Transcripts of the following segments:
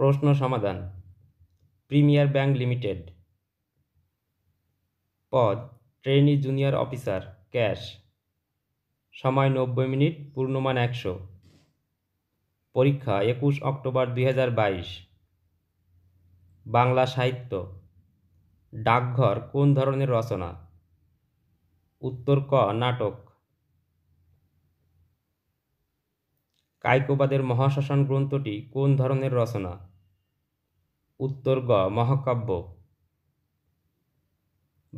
প্রশ্ন সমাধান premier bank limited পদ ট্রেনি জুনিয়র অফিসার ক্যাশ সময় নব্বই মিনিট পূর্ণমান একশো পরীক্ষা একুশ অক্টোবর দুই বাংলা সাহিত্য ডাকঘর কোন ধরনের রচনা উত্তর ক নাটক কায়কোবাদের মহাশাসন গ্রন্থটি কোন ধরনের রচনা উত্তর গ মহাকাব্য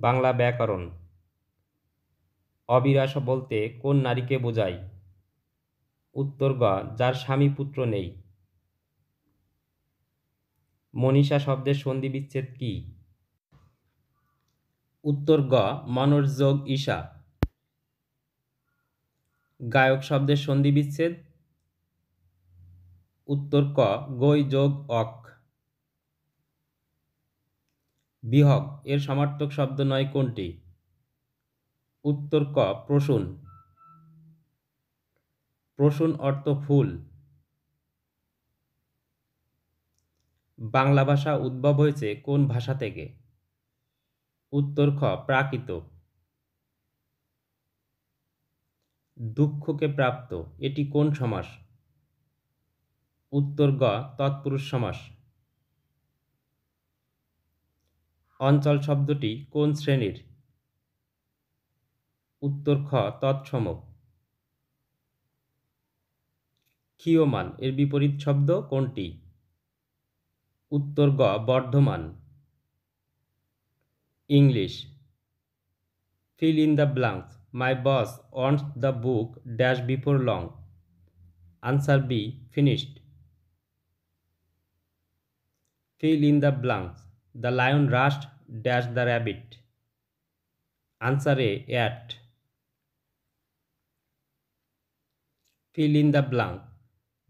বাংলা ব্যাকরণ অবিরাস বলতে কোন নারীকে বোঝায় উত্তর গ যার স্বামী পুত্র নেই মনীষা শব্দের সন্ধি বিচ্ছেদ কী উত্তর গ মনোরযোগ ঈশা গায়ক শব্দের সন্ধি বিচ্ছেদ উত্তর ক গই যোগ অক বিহগ এর সমার্থক শব্দ নয় কোনটি উত্তর ক প্রসূন প্রসূন অর্থ ফুল বাংলা ভাষা উদ্ভব হয়েছে কোন ভাষা থেকে উত্তর খ প্রাকৃত দুঃখকে প্রাপ্ত এটি কোন সমাস উত্তর গ তৎপুরুষ সমাস অঞ্চল শব্দটি কোন শ্রেণীর উত্তর খ তৎসম ক্ষীয়মান এর বিপরীত শব্দ কোনটি উত্তর গ Bardhaman English fill in the blanks my boss wants the book dash before long answer B finished Fill in the blanks. The lion rushed dash the rabbit. Answer A. At. Fill in the blank.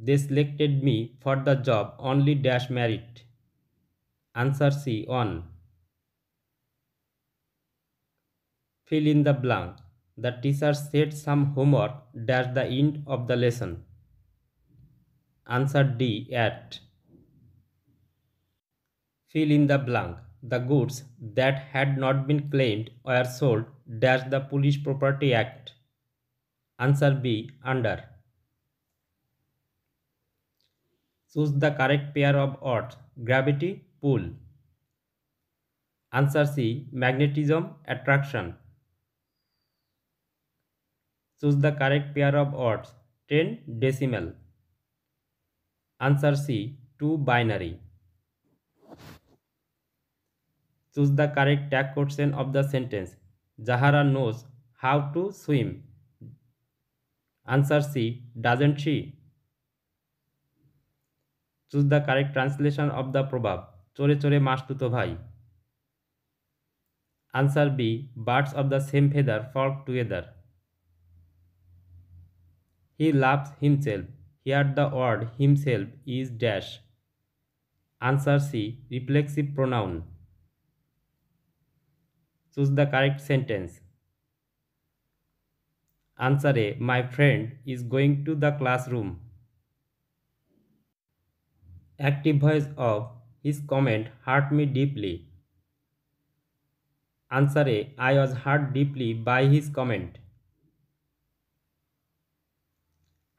They selected me for the job only dash merit. Answer C. On. Fill in the blank. The teacher said some homework dash the end of the lesson. Answer D. At. fill in the blank the goods that had not been claimed were sold dash the police property act answer b under choose the correct pair of odds gravity pull answer c magnetism attraction choose the correct pair of odds 10 decimal answer c 2 binary choose the correct tag question of the sentence Zahara knows how to swim answer C doesn't she choose the correct translation of the proverb চোরে চোরে মাসতুতো ভাই answer B birds of the same feather flock together he loves himself here the word himself is dash answer C reflexive pronoun Choose the correct sentence. Answer A. My friend is going to the classroom. Active voice of his comment hurt me deeply. Answer A. I was hurt deeply by his comment.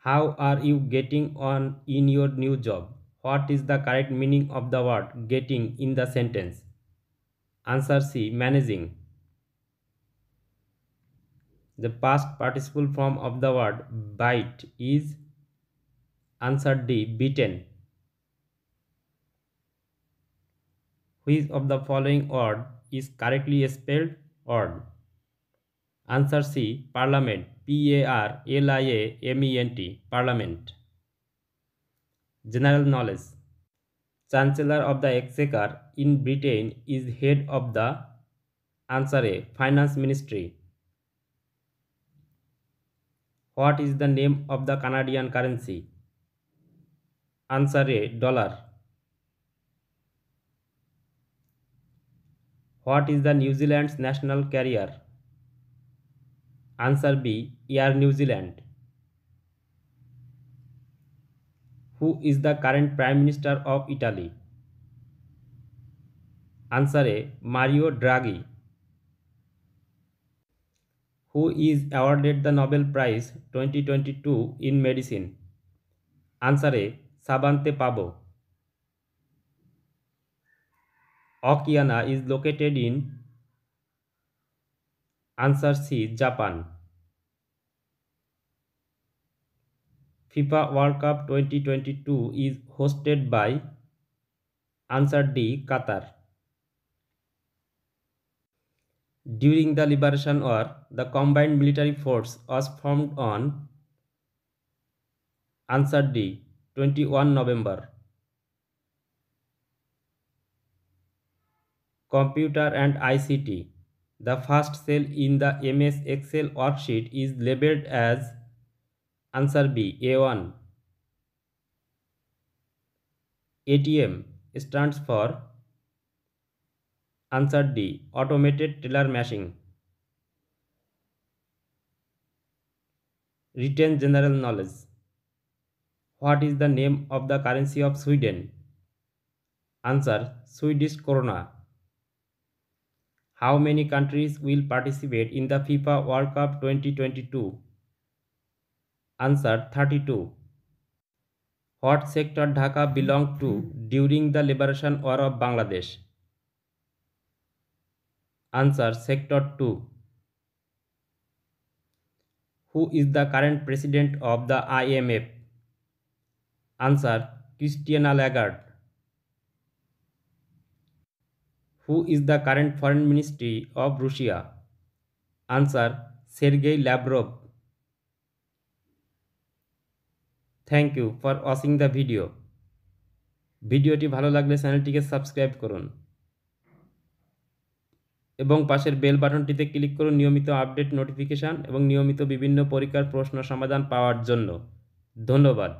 How are you getting on in your new job? What is the correct meaning of the word getting in the sentence? Answer C. Managing. The past participle form of the word bite is answer D beaten. Which of the following word is correctly spelled word? Answer C parliament P A R L I A M E N T parliament. General knowledge Chancellor of the Exchequer in Britain is head of the answer A finance ministry what is the name of the Canadian currency? Answer A. Dollar. What is the New Zealand's national carrier? Answer B. Air New Zealand. Who is the current Prime Minister of Italy? Answer A. Mario Draghi. who is awarded the Nobel Prize 2022 in medicine? Answer A. Sabante Pabo. Okiana is located in answer C Japan FIFA World Cup 2022 is hosted by answer D Qatar During the Liberation War, the combined military force was formed on Answer D, 21 November. Computer and ICT. The first cell in the MS Excel worksheet is labeled as Answer B, A1. ATM stands for answer D automated teller machine written general knowledge what is the name of the currency of Sweden answer Swedish krona how many countries will participate in the FIFA World Cup twenty twenty two answer thirty two what sector Dhaka belong to during the liberation war of Bangladesh answer sector two who is the current president of the IMF answer Christiana Lagarde who is the current foreign ministry of Russia answer Sergei ল্যাব্রভ thank you for watching the video ভিডিওটি ভালো লাগলে চ্যানেলটিকে subscribe করুন এবং পাশের bell বাটনটিতে click করুন নিয়মিত আপডেট নোটিফিকেশান এবং নিয়মিত বিভিন্ন পরীক্ষার প্রশ্ন সমাধান পাওয়ার জন্য ধন্যবাদ